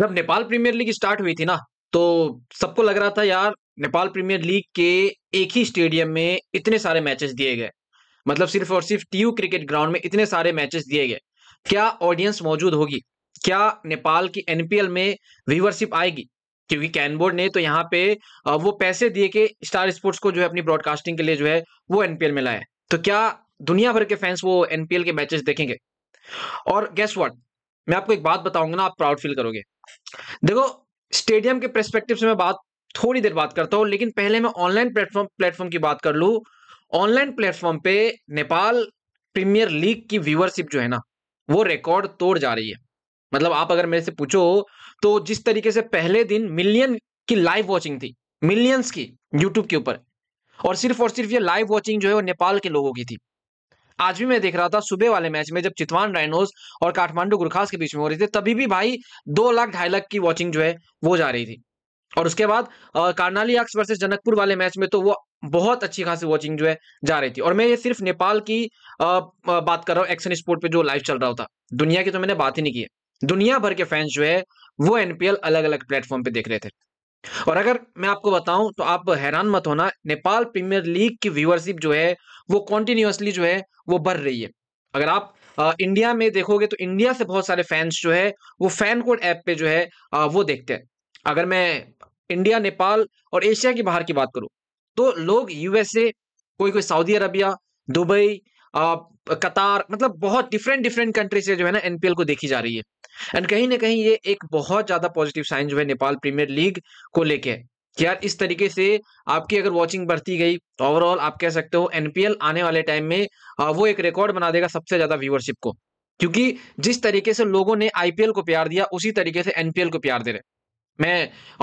जब Nepal premier league start हुई थी ना तो सबको लग रहा था यार नेपाल प्रीमियर लीग के एक ही स्टेडियम में इतने सारे मैचेस दिए गए मतलब सिर्फ और सिर्फ टीयू क्रिकेट ग्राउंड में इतने सारे मैचेस दिए गए क्या ऑडियंस मौजूद होगी क्या नेपाल की एनपीएल में व्यूवरशिप आएगी क्योंकि कैनबोर्ड ने तो यहाँ पे वो पैसे दिए के स्टार स्पोर्ट्स को जो है अपनी ब्रॉडकास्टिंग के लिए जो है वो एनपीएल में लाया तो क्या दुनिया भर के फैंस वो एनपीएल के मैचेस देखेंगे और गेस्ट वॉट मैं आपको एक बात बताऊंगा ना आप प्राउड फील करोगे देखो स्टेडियम के परस्पेक्टिव से मैं बात थोड़ी देर बात करता हूँ लेकिन पहले मैं ऑनलाइन प्लेटफॉर्म प्लेटफॉर्म की बात कर लू ऑनलाइन प्लेटफॉर्म पे नेपाल प्रीमियर लीग की व्यूअरशिप जो है ना वो रिकॉर्ड तोड़ जा रही है मतलब आप अगर मेरे से पूछो तो जिस तरीके से पहले दिन मिलियन की लाइव वॉचिंग थी मिलियंस की यूट्यूब के ऊपर और सिर्फ और सिर्फ ये लाइव वॉचिंग जो है वो नेपाल के लोगों की थी आज भी मैं देख रहा था सुबह वाले मैच में जब चितवान राइनोस और काठमांडू गुरखास के बीच में हो रही थी तभी भी भाई दो लाख ढाई लाख की वॉचिंग जो है वो जा रही थी और उसके बाद कार्नाली अक्स वर्सेज जनकपुर वाले मैच में तो वो बहुत अच्छी खासी वॉचिंग जो है जा रही थी और मैं ये सिर्फ नेपाल की आ, बात कर रहा हूँ एक्शन स्पोर्ट पे जो लाइव चल रहा था दुनिया की तो मैंने बात ही नहीं की है दुनिया भर के फैंस जो है वो एनपीएल अलग अलग प्लेटफॉर्म पे देख रहे थे और अगर मैं आपको बताऊं तो आप हैरान मत होना नेपाल प्रीमियर लीग की व्यूअरशिप जो है वो कॉन्टिन्यूसली जो है वो बढ़ रही है अगर आप आ, इंडिया में देखोगे तो इंडिया से बहुत सारे फैंस जो है वो फैन कोड ऐप पे जो है आ, वो देखते हैं अगर मैं इंडिया नेपाल और एशिया के बाहर की बात करूं तो लोग यूएसए कोई कोई सऊदी अरबिया दुबई कतार मतलब बहुत डिफरेंट डिफरेंट कंट्री से जो है ना एनपीएल को देखी जा रही है एंड कहीं ना कहीं ये एक बहुत ज्यादा पॉजिटिव साइन जो है नेपाल प्रीमियर लीग को लेके यार इस तरीके से आपकी अगर वॉचिंग बढ़ती गई तो ओवरऑल आप कह सकते हो एनपीएल आने वाले टाइम में वो एक रिकॉर्ड बना देगा सबसे ज्यादा व्यूअरशिप को क्योंकि जिस तरीके से लोगों ने आईपीएल को प्यार दिया उसी तरीके से एनपीएल को प्यार दे रहे मैं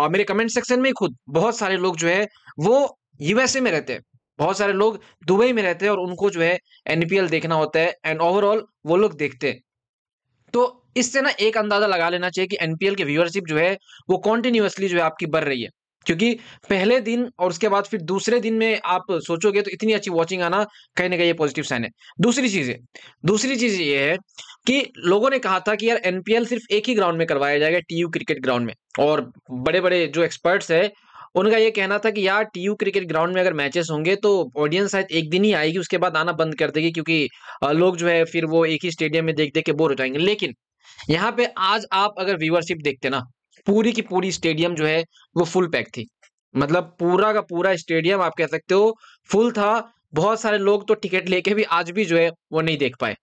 और मेरे कमेंट सेक्शन में खुद बहुत सारे लोग जो है वो यूएसए में रहते हैं बहुत सारे लोग दुबई में रहते हैं और उनको जो है एनपीएल देखना होता है एंड ओवरऑल वो लोग देखते तो इससे ना एक अंदाजा लगा लेना चाहिए कि एनपीएल की व्यूअरशिप जो है वो कॉन्टिन्यूसली जो है आपकी बढ़ रही है क्योंकि पहले दिन और उसके बाद फिर दूसरे दिन में आप सोचोगे तो इतनी अच्छी वॉचिंग आना कहीं ना कहीं ये पॉजिटिव साइन है दूसरी चीज है दूसरी चीज ये है कि लोगों ने कहा था कि यार एनपीएल सिर्फ एक ही ग्राउंड में करवाया जाएगा टीयू क्रिकेट ग्राउंड में और बड़े बड़े जो एक्सपर्ट्स है उनका यह कहना था कि यार टीयू क्रिकेट ग्राउंड में अगर मैचेस होंगे तो ऑडियंस शायद एक दिन ही आएगी उसके बाद आना बंद कर देगी क्योंकि लोग जो है फिर वो एक ही स्टेडियम में देख देख के बोर हो जाएंगे लेकिन यहाँ पे आज आप अगर व्यूअरशिप देखते ना पूरी की पूरी स्टेडियम जो है वो फुल पैक थी मतलब पूरा का पूरा स्टेडियम आप कह सकते हो फुल था बहुत सारे लोग तो टिकट लेके भी आज भी जो है वो नहीं देख पाए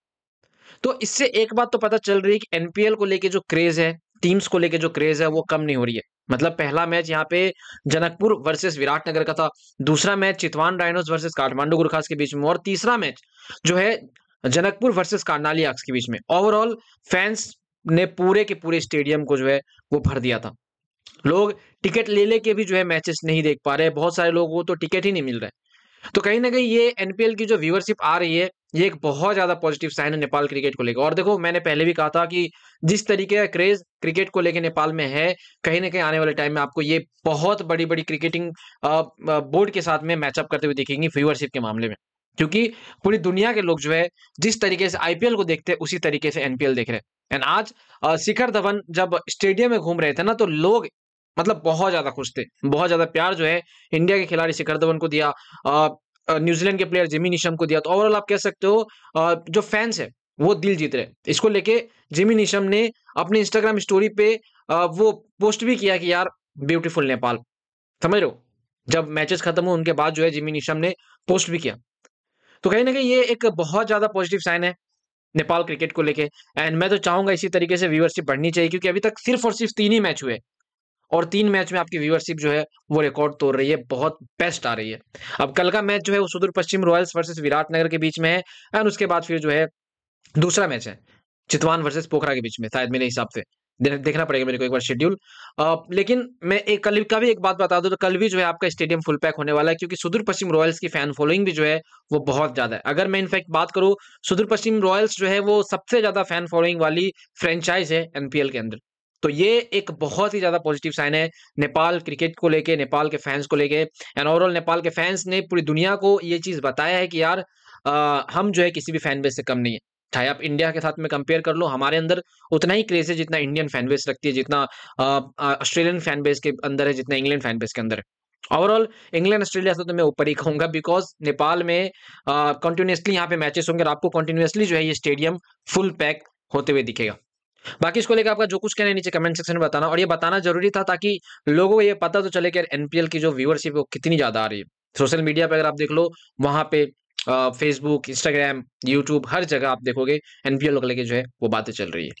तो इससे एक बात तो पता चल रही है कि एनपीएल को लेके जो क्रेज है टीम्स को लेके जो क्रेज है वो कम नहीं हो रही है मतलब पहला मैच यहाँ पे जनकपुर वर्सेस विराटनगर का था दूसरा match Chitwan rhinos versus Kathmandu Gurkhas के बीच में और तीसरा मैच जो है जनकपुर वर्सेस कार्नाली आक्स के बीच में ओवरऑल फैंस ने पूरे के पूरे स्टेडियम को जो है वो भर दिया था लोग टिकट ले लेके भी जो है मैचेस नहीं देख पा रहे बहुत सारे लोगों को तो टिकट ही नहीं मिल रहा है तो कहीं ना कहीं ये एनपीएल की जो व्यूअरशिप आ रही है ये एक बहुत ज्यादा पॉजिटिव साइन है नेपाल क्रिकेट को लेकर और देखो मैंने पहले भी कहा था कि जिस तरीके का क्रेज क्रिकेट को लेकर नेपाल में है कहीं ना कहीं आने वाले टाइम में आपको ये बहुत बड़ी बड़ी क्रिकेटिंग बोर्ड के साथ में मैचअप करते हुए देखेंगे फ्यूवरशिप के मामले में क्योंकि पूरी दुनिया के लोग जो है जिस तरीके से आईपीएल को देखते हैं उसी तरीके से एनपीएल देख रहे हैं एंड आज शिखर धवन जब स्टेडियम में घूम रहे थे ना तो लोग मतलब बहुत ज्यादा खुश थे बहुत ज्यादा प्यार जो है इंडिया के खिलाड़ी शिखर धवन को दिया न्यूजीलैंड के प्लेयर जिमी निशम को दिया तो ओवरऑल आप कह सकते हो जो फैंस है वो दिल जीत रहे इसको लेके जिमी निशम ने अपने इंस्टाग्राम स्टोरी पे वो पोस्ट भी किया कि यार ब्यूटीफुल नेपाल समझ रहे हो जब मैचेस खत्म हुए उनके बाद जो है जिमी निशम ने पोस्ट भी किया तो कहीं ना कहीं ये एक बहुत ज्यादा पॉजिटिव साइन है नेपाल क्रिकेट को लेके एंड मैं तो चाहूंगा इसी तरीके से व्यूअरशिप बढ़नी चाहिए क्योंकि अभी तक सिर्फ और सिर्फ तीन ही मैच हुए और तीन मैच में आपकी व्यूअरशिप जो है वो रिकॉर्ड तोड़ रही है बहुत बेस्ट आ रही है अब कल का मैच जो है वो सुदूर पश्चिम रॉयल्स वर्सेस विराटनगर के बीच में है एंड उसके बाद फिर जो है दूसरा मैच है चितवान वर्सेस पोखरा के बीच में शायद मेरे हिसाब से देखना पड़ेगा मेरे को एक बार शेड्यूल लेकिन मैं एक कल का भी एक बात बता दूं तो कल भी जो है आपका स्टेडियम फुल पैक होने वाला है क्योंकि सुदूर पश्चिम रॉयल्स की फैन फॉलोइंग भी जो है वो बहुत ज्यादा है अगर मैं इनफैक्ट बात करूँ सुदूर पश्चिम रॉयल्स जो है वो सबसे ज्यादा फैन फॉलोइंग वाली फ्रेंचाइज है एनपीएल के अंदर तो ये एक बहुत ही ज्यादा पॉजिटिव साइन है नेपाल क्रिकेट को लेके नेपाल के फैंस को लेके एंड ओवरऑल नेपाल के फैंस ने पूरी दुनिया को ये चीज बताया है कि यार आ, हम जो है किसी भी फैन बेस से कम नहीं है चाहे आप इंडिया के साथ में कंपेयर कर लो हमारे अंदर उतना ही क्रेज है जितना इंडियन फैन बेस रखती है जितना ऑस्ट्रेलियन फैन बेस के अंदर है जितना इंग्लैंड फैन बेस के अंदर है ओवरऑल इंग्लैंड ऑस्ट्रेलिया से तो मैं ऊपर ही कहूंगा बिकॉज नेपाल में कंटिन्यूसली यहाँ पे मैचेस होंगे और आपको कंटिन्यूसली जो है ये स्टेडियम फुल पैक होते हुए दिखेगा बाकी इसको लेकर आपका जो कुछ कहना है नीचे कमेंट सेक्शन में बताना और ये बताना जरूरी था ताकि लोगों को ये पता तो चले कि एनपीएल की जो व्यूअरशिप है वो कितनी ज्यादा आ रही है सोशल मीडिया पर अगर आप देख लो वहां पे फेसबुक इंस्टाग्राम यूट्यूब हर जगह आप देखोगे एनपीएल को लेकर जो है वो बातें चल रही है